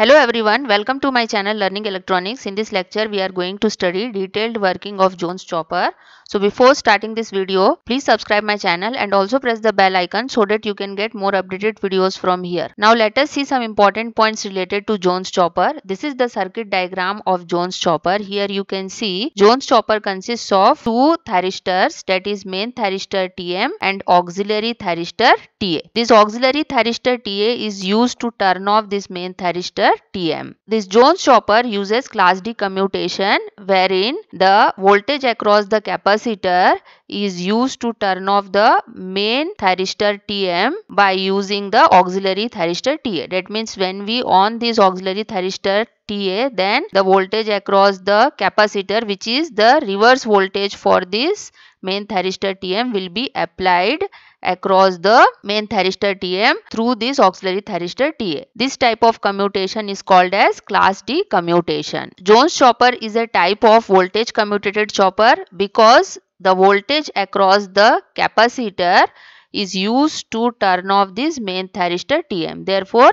Hello everyone, welcome to my channel Learning Electronics. In this lecture, we are going to study detailed working of Jones chopper. So before starting this video, please subscribe my channel and also press the bell icon so that you can get more updated videos from here. Now let us see some important points related to Jones chopper. This is the circuit diagram of Jones chopper. Here you can see Jones chopper consists of two thyristors that is main thyristor TM and auxiliary thyristor TA. This auxiliary thyristor TA is used to turn off this main thyristor Tm. This Jones chopper uses class D commutation wherein the voltage across the capacitor is used to turn off the main thyristor Tm by using the auxiliary thyristor Ta. That means when we on this auxiliary thyristor Ta then the voltage across the capacitor which is the reverse voltage for this main thyristor Tm will be applied across the main thyristor TM through this auxiliary thyristor TA. This type of commutation is called as class D commutation. Jones chopper is a type of voltage commutated chopper because the voltage across the capacitor is used to turn off this main thyristor TM. Therefore,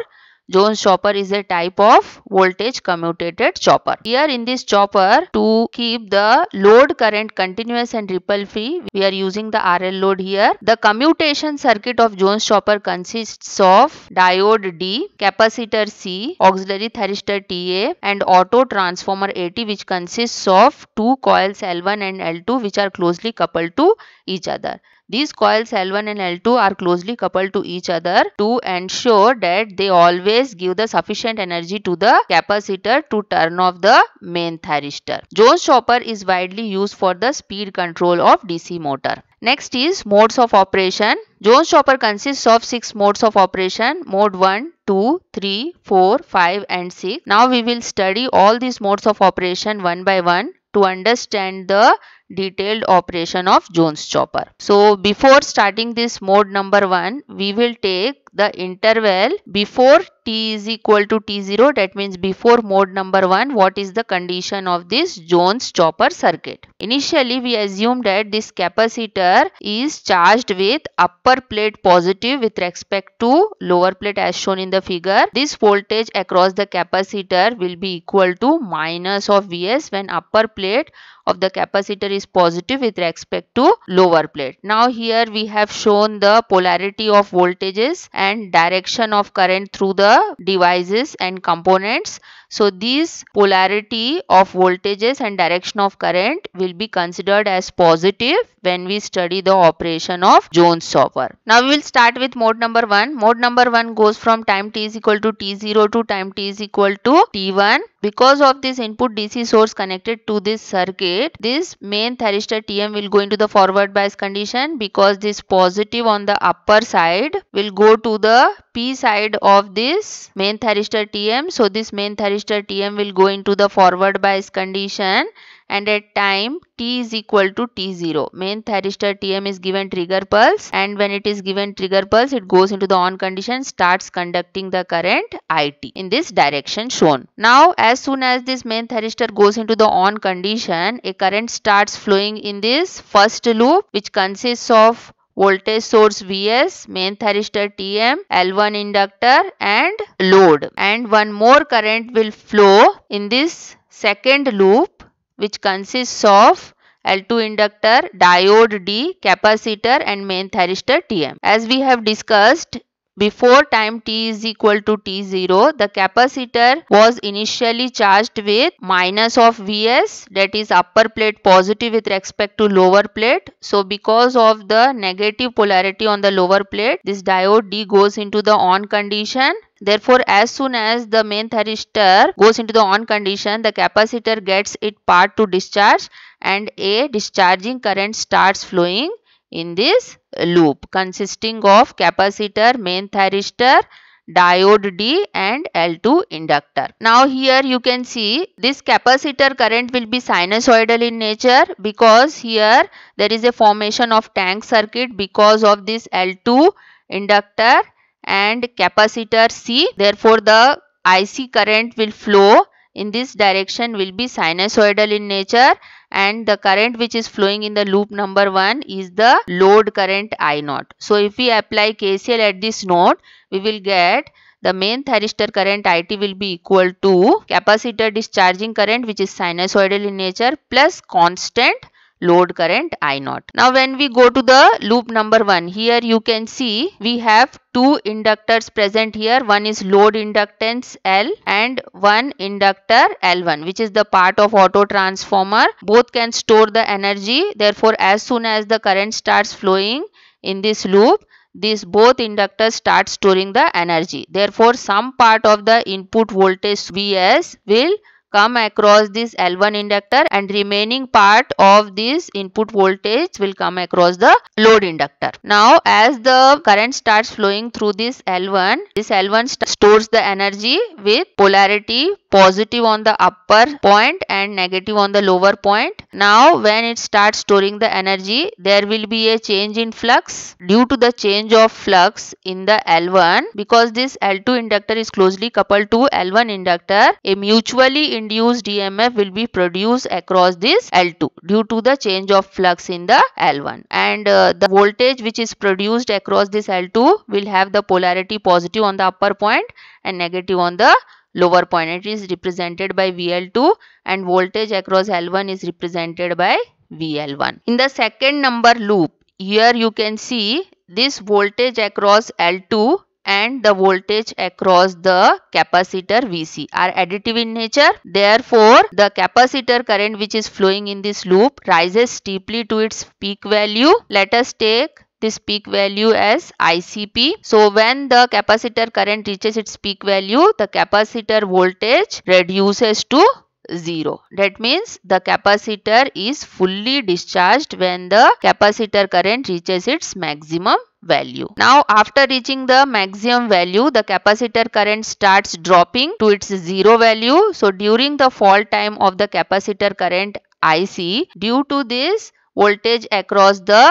Jones chopper is a type of voltage commutated chopper. Here in this chopper to keep the load current continuous and ripple free we are using the RL load here. The commutation circuit of Jones chopper consists of diode D, capacitor C, auxiliary thyristor TA and auto transformer AT which consists of two coils L1 and L2 which are closely coupled to each other. These coils L1 and L2 are closely coupled to each other to ensure that they always give the sufficient energy to the capacitor to turn off the main thyristor. Jones chopper is widely used for the speed control of DC motor. Next is modes of operation. Jones chopper consists of 6 modes of operation mode 1, 2, 3, 4, 5 and 6. Now we will study all these modes of operation one by one to understand the detailed operation of Jones chopper. So before starting this mode number 1, we will take the interval before t is equal to t0 that means before mode number 1 what is the condition of this Jones chopper circuit. Initially we assume that this capacitor is charged with upper plate positive with respect to lower plate as shown in the figure. This voltage across the capacitor will be equal to minus of Vs when upper plate of the capacitor is positive with respect to lower plate. Now here we have shown the polarity of voltages and and direction of current through the devices and components so these polarity of voltages and direction of current will be considered as positive when we study the operation of Jones solver. Now we will start with mode number 1. Mode number 1 goes from time t is equal to t0 to time t is equal to t1. Because of this input DC source connected to this circuit, this main thyristor TM will go into the forward bias condition because this positive on the upper side will go to the P side of this main thyristor TM. So this main thyristor resistor Tm will go into the forward bias condition and at time t is equal to t0 main thyristor tm is given trigger pulse and when it is given trigger pulse it goes into the on condition starts conducting the current it in this direction shown now as soon as this main thyristor goes into the on condition a current starts flowing in this first loop which consists of voltage source Vs, main thyristor Tm, L1 inductor and load and one more current will flow in this second loop which consists of L2 inductor, diode D, capacitor and main thyristor Tm. As we have discussed before time t is equal to t0, the capacitor was initially charged with minus of Vs that is upper plate positive with respect to lower plate. So because of the negative polarity on the lower plate, this diode D goes into the on condition Therefore, as soon as the main thyristor goes into the on condition, the capacitor gets it part to discharge and a discharging current starts flowing in this loop consisting of capacitor, main thyristor, diode D and L2 inductor. Now here you can see this capacitor current will be sinusoidal in nature because here there is a formation of tank circuit because of this L2 inductor and capacitor C. Therefore the IC current will flow in this direction will be sinusoidal in nature and the current which is flowing in the loop number 1 is the load current I naught. So if we apply KCL at this node, we will get the main thyristor current IT will be equal to capacitor discharging current which is sinusoidal in nature plus constant load current I naught. Now when we go to the loop number 1 here you can see we have two inductors present here one is load inductance L and one inductor L1 which is the part of auto transformer both can store the energy therefore as soon as the current starts flowing in this loop these both inductors start storing the energy. Therefore, some part of the input voltage Vs will come across this L1 inductor and remaining part of this input voltage will come across the load inductor. Now as the current starts flowing through this L1, this L1 stores the energy with polarity positive on the upper point and negative on the lower point now when it starts storing the energy, there will be a change in flux due to the change of flux in the L1 because this L2 inductor is closely coupled to L1 inductor. A mutually induced EMF will be produced across this L2 due to the change of flux in the L1 and uh, the voltage which is produced across this L2 will have the polarity positive on the upper point and negative on the Lower point is represented by VL2 and voltage across L1 is represented by VL1. In the second number loop, here you can see this voltage across L2 and the voltage across the capacitor Vc are additive in nature. Therefore, the capacitor current which is flowing in this loop rises steeply to its peak value. Let us take this peak value as ICP. So when the capacitor current reaches its peak value, the capacitor voltage reduces to 0. That means the capacitor is fully discharged when the capacitor current reaches its maximum value. Now after reaching the maximum value, the capacitor current starts dropping to its zero value. So during the fall time of the capacitor current IC, due to this voltage across the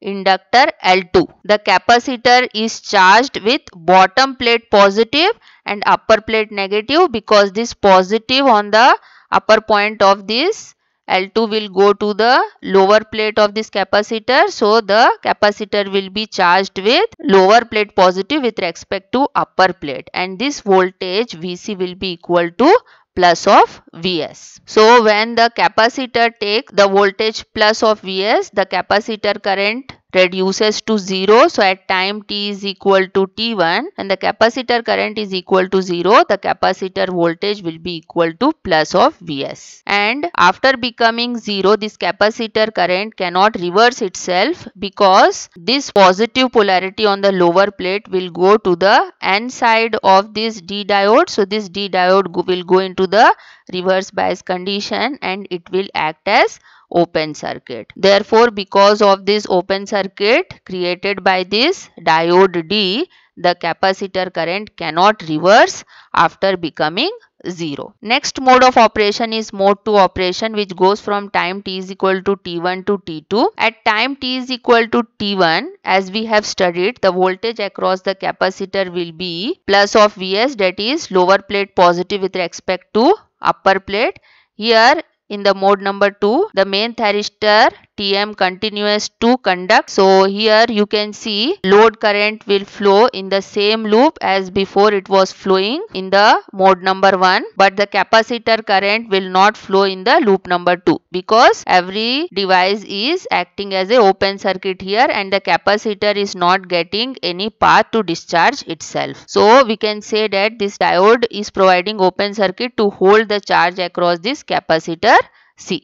inductor L2. The capacitor is charged with bottom plate positive and upper plate negative because this positive on the upper point of this L2 will go to the lower plate of this capacitor. So, the capacitor will be charged with lower plate positive with respect to upper plate and this voltage Vc will be equal to plus of Vs. So when the capacitor take the voltage plus of Vs, the capacitor current reduces to 0. So at time t is equal to t1 and the capacitor current is equal to 0, the capacitor voltage will be equal to plus of Vs. And after becoming 0, this capacitor current cannot reverse itself because this positive polarity on the lower plate will go to the N side of this D diode. So this D diode will go into the reverse bias condition and it will act as open circuit. Therefore, because of this open circuit created by this diode D, the capacitor current cannot reverse after becoming 0. Next mode of operation is mode 2 operation which goes from time t is equal to t1 to t2. At time t is equal to t1 as we have studied the voltage across the capacitor will be plus of Vs that is lower plate positive with respect to upper plate. Here in the mode number 2, the main thyristor TM continuous to conduct. So here you can see load current will flow in the same loop as before it was flowing in the mode number 1 but the capacitor current will not flow in the loop number 2 because every device is acting as a open circuit here and the capacitor is not getting any path to discharge itself. So we can say that this diode is providing open circuit to hold the charge across this capacitor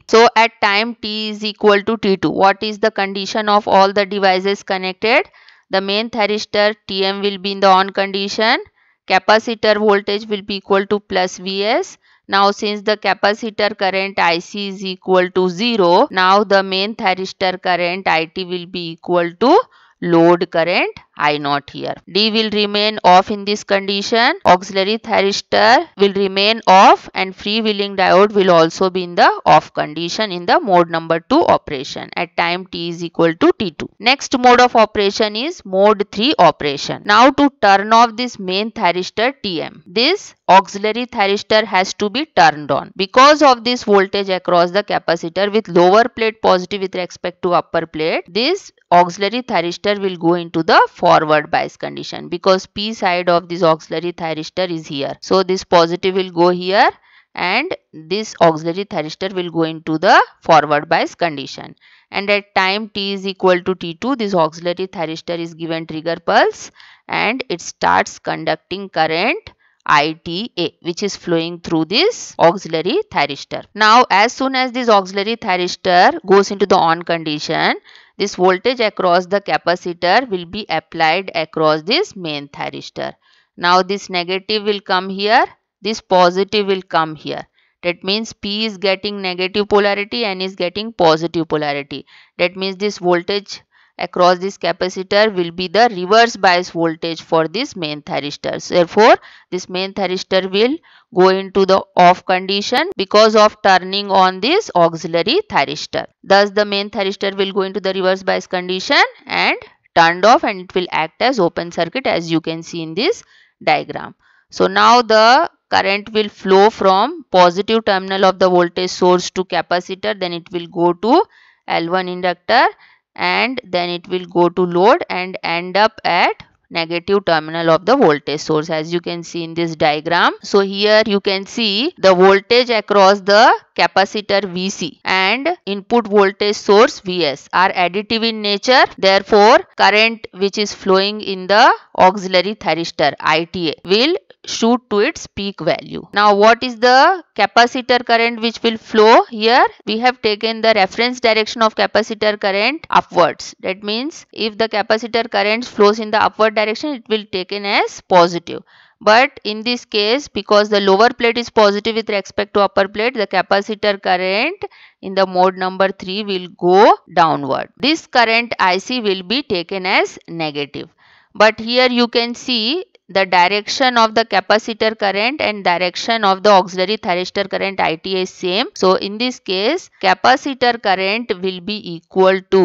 so at time t is equal to t2, what is the condition of all the devices connected? The main thyristor Tm will be in the on condition. Capacitor voltage will be equal to plus Vs. Now since the capacitor current IC is equal to 0, now the main thyristor current IT will be equal to load current I not here. D will remain off in this condition. Auxiliary thyristor will remain off and free wheeling diode will also be in the off condition in the mode number 2 operation at time t is equal to t2. Next mode of operation is mode 3 operation. Now to turn off this main thyristor Tm. This auxiliary thyristor has to be turned on. Because of this voltage across the capacitor with lower plate positive with respect to upper plate, this auxiliary thyristor will go into the forward bias condition because P side of this auxiliary thyristor is here. So this positive will go here and this auxiliary thyristor will go into the forward bias condition. And at time t is equal to t2, this auxiliary thyristor is given trigger pulse and it starts conducting current ITA which is flowing through this auxiliary thyristor. Now as soon as this auxiliary thyristor goes into the on condition, this voltage across the capacitor will be applied across this main thyristor. Now this negative will come here, this positive will come here. That means P is getting negative polarity and is getting positive polarity. That means this voltage across this capacitor will be the reverse bias voltage for this main thyristor. So therefore, this main thyristor will go into the off condition because of turning on this auxiliary thyristor. Thus, the main thyristor will go into the reverse bias condition and turned off and it will act as open circuit as you can see in this diagram. So now the current will flow from positive terminal of the voltage source to capacitor then it will go to L1 inductor and then it will go to load and end up at negative terminal of the voltage source as you can see in this diagram. So here you can see the voltage across the capacitor Vc and input voltage source Vs are additive in nature. Therefore, current which is flowing in the auxiliary thyristor ITA will shoot to its peak value. Now what is the capacitor current which will flow here? We have taken the reference direction of capacitor current upwards. That means if the capacitor current flows in the upward direction it will taken as positive. But in this case because the lower plate is positive with respect to upper plate the capacitor current in the mode number 3 will go downward. This current IC will be taken as negative but here you can see the direction of the capacitor current and direction of the auxiliary thyristor current IT is same. So in this case capacitor current will be equal to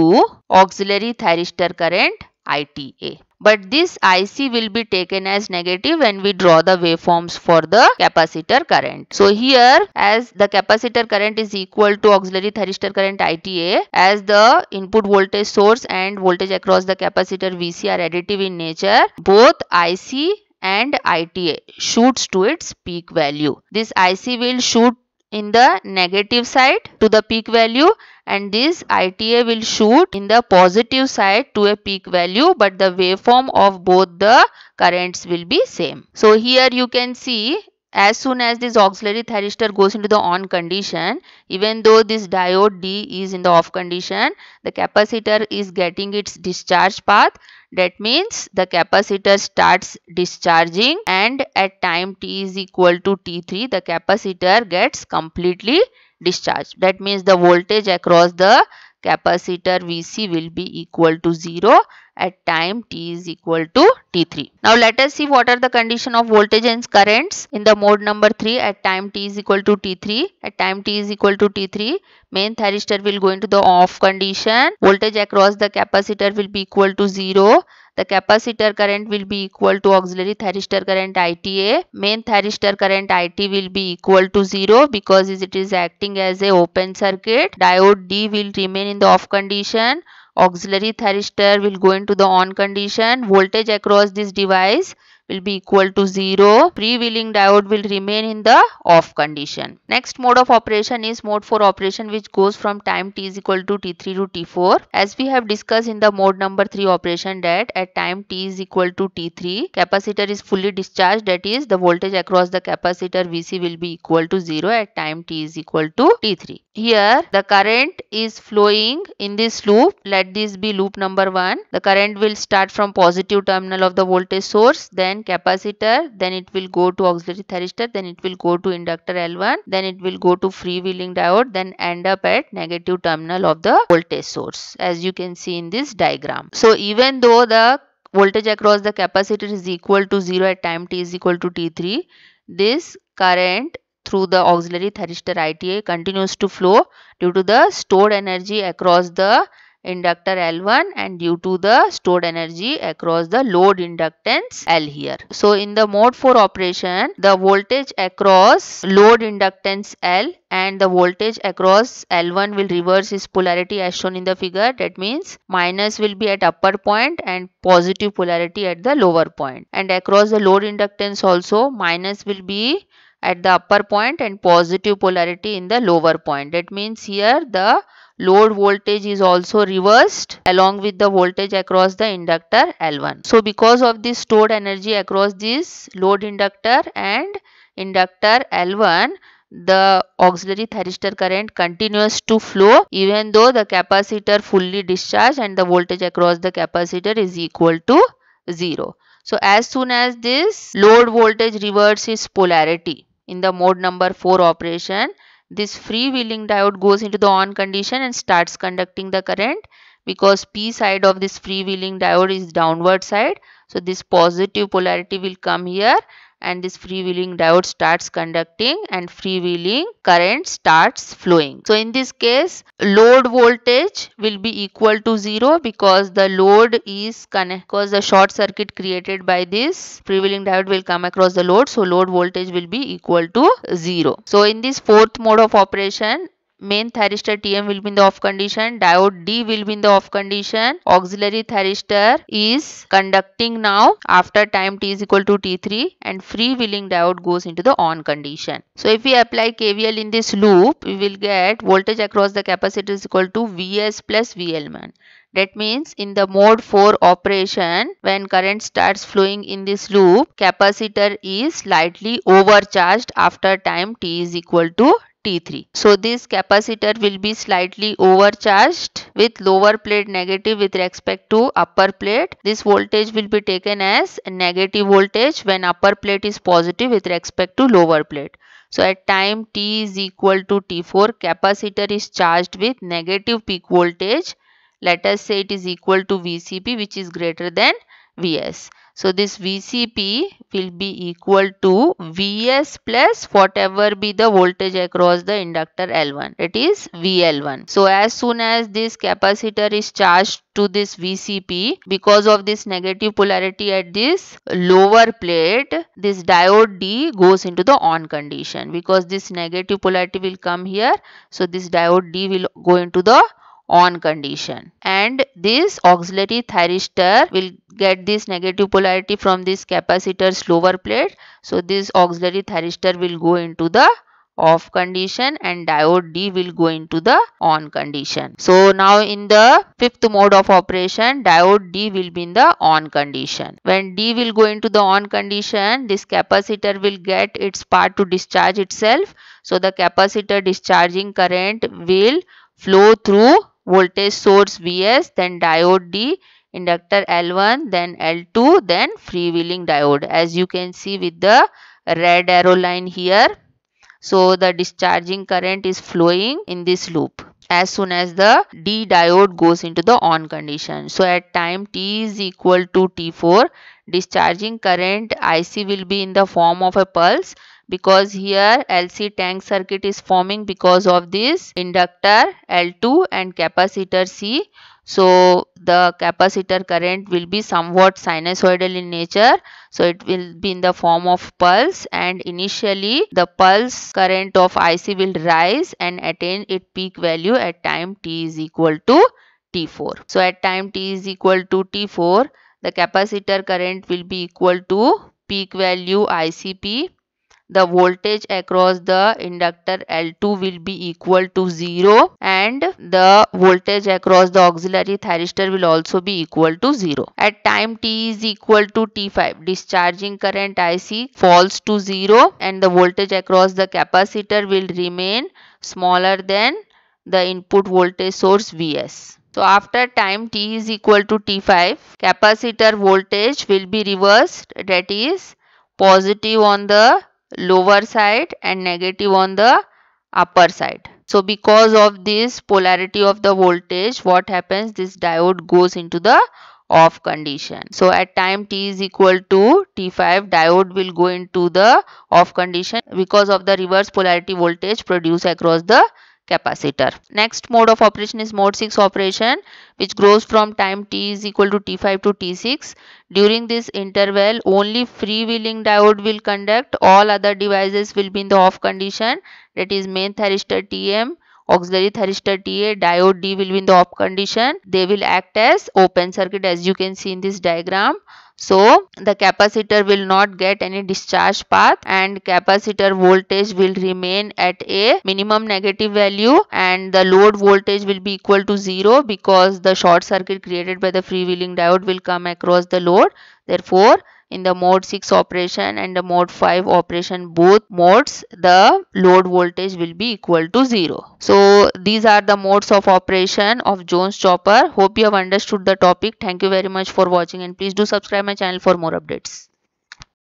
auxiliary thyristor current ITA. But this IC will be taken as negative when we draw the waveforms for the capacitor current. So here as the capacitor current is equal to auxiliary thyristor current ITA as the input voltage source and voltage across the capacitor VC are additive in nature, both IC and ITA shoots to its peak value. This IC will shoot in the negative side to the peak value and this ITA will shoot in the positive side to a peak value but the waveform of both the currents will be same. So here you can see as soon as this auxiliary thyristor goes into the on condition even though this diode D is in the off condition the capacitor is getting its discharge path that means the capacitor starts discharging and at time t is equal to t3 the capacitor gets completely discharged that means the voltage across the capacitor Vc will be equal to 0 at time t is equal to t3. Now let us see what are the condition of voltage and currents in the mode number 3 at time t is equal to t3. At time t is equal to t3 main thyristor will go into the off condition. Voltage across the capacitor will be equal to 0 the capacitor current will be equal to auxiliary thyristor current ITA. Main thyristor current IT will be equal to 0 because it is acting as a open circuit. Diode D will remain in the off condition. Auxiliary thyristor will go into the on condition. Voltage across this device will be equal to 0. Pre-willing diode will remain in the off condition. Next mode of operation is mode 4 operation which goes from time t is equal to t3 to t4. As we have discussed in the mode number 3 operation that at time t is equal to t3 capacitor is fully discharged that is the voltage across the capacitor Vc will be equal to 0 at time t is equal to t3. Here the current is flowing in this loop. Let this be loop number 1. The current will start from positive terminal of the voltage source then then capacitor then it will go to auxiliary thyristor then it will go to inductor L1 then it will go to freewheeling diode then end up at negative terminal of the voltage source as you can see in this diagram. So even though the voltage across the capacitor is equal to 0 at time t is equal to t3 this current through the auxiliary thyristor ITA continues to flow due to the stored energy across the inductor L1 and due to the stored energy across the load inductance L here. So in the mode 4 operation, the voltage across load inductance L and the voltage across L1 will reverse its polarity as shown in the figure. That means minus will be at upper point and positive polarity at the lower point. And across the load inductance also minus will be at the upper point and positive polarity in the lower point. That means here the load voltage is also reversed along with the voltage across the inductor L1. So because of this stored energy across this load inductor and inductor L1, the auxiliary thyristor current continues to flow even though the capacitor fully discharged and the voltage across the capacitor is equal to 0. So as soon as this load voltage reverses polarity in the mode number 4 operation, this freewheeling diode goes into the on condition and starts conducting the current because P side of this freewheeling diode is downward side. So this positive polarity will come here and this freewheeling diode starts conducting and freewheeling current starts flowing. So in this case load voltage will be equal to 0 because the load is connected because the short circuit created by this freewheeling diode will come across the load so load voltage will be equal to 0. So in this fourth mode of operation main thyristor TM will be in the off condition, diode D will be in the off condition, auxiliary thyristor is conducting now after time t is equal to t3 and free wheeling diode goes into the on condition. So if we apply KVL in this loop, we will get voltage across the capacitor is equal to Vs plus VLman. That means in the mode 4 operation, when current starts flowing in this loop, capacitor is slightly overcharged after time t is equal to T3. So this capacitor will be slightly overcharged with lower plate negative with respect to upper plate. This voltage will be taken as negative voltage when upper plate is positive with respect to lower plate. So at time t is equal to t4 capacitor is charged with negative peak voltage. Let us say it is equal to VCP which is greater than Vs. So this VCP will be equal to Vs plus whatever be the voltage across the inductor L1. It is VL1. So as soon as this capacitor is charged to this VCP because of this negative polarity at this lower plate this diode D goes into the on condition because this negative polarity will come here so this diode D will go into the on condition and this auxiliary thyristor will get this negative polarity from this capacitor's lower plate so this auxiliary thyristor will go into the off condition and diode D will go into the on condition. So now in the fifth mode of operation diode D will be in the on condition. When D will go into the on condition this capacitor will get its part to discharge itself. So the capacitor discharging current will flow through voltage source Vs, then diode D, inductor L1, then L2, then freewheeling diode as you can see with the red arrow line here. So the discharging current is flowing in this loop as soon as the D diode goes into the on condition. So at time t is equal to t4, discharging current IC will be in the form of a pulse because here LC tank circuit is forming because of this inductor L2 and capacitor C. So the capacitor current will be somewhat sinusoidal in nature. So it will be in the form of pulse and initially the pulse current of IC will rise and attain its peak value at time t is equal to t4. So at time t is equal to t4 the capacitor current will be equal to peak value ICP the voltage across the inductor L2 will be equal to 0 and the voltage across the auxiliary thyristor will also be equal to 0. At time t is equal to t5 discharging current IC falls to 0 and the voltage across the capacitor will remain smaller than the input voltage source Vs. So after time t is equal to t5 capacitor voltage will be reversed that is positive on the lower side and negative on the upper side. So because of this polarity of the voltage what happens this diode goes into the off condition. So at time t is equal to t5 diode will go into the off condition because of the reverse polarity voltage produced across the capacitor. Next mode of operation is mode 6 operation which grows from time t is equal to t5 to t6. During this interval only freewheeling diode will conduct all other devices will be in the off condition that is main thyristor TM auxiliary thyristor TA diode D will be in the off condition. They will act as open circuit as you can see in this diagram. So the capacitor will not get any discharge path and capacitor voltage will remain at a minimum negative value and the load voltage will be equal to 0 because the short circuit created by the freewheeling diode will come across the load. Therefore, in the mode 6 operation and the mode 5 operation both modes the load voltage will be equal to 0. So these are the modes of operation of Jones chopper. Hope you have understood the topic. Thank you very much for watching and please do subscribe my channel for more updates.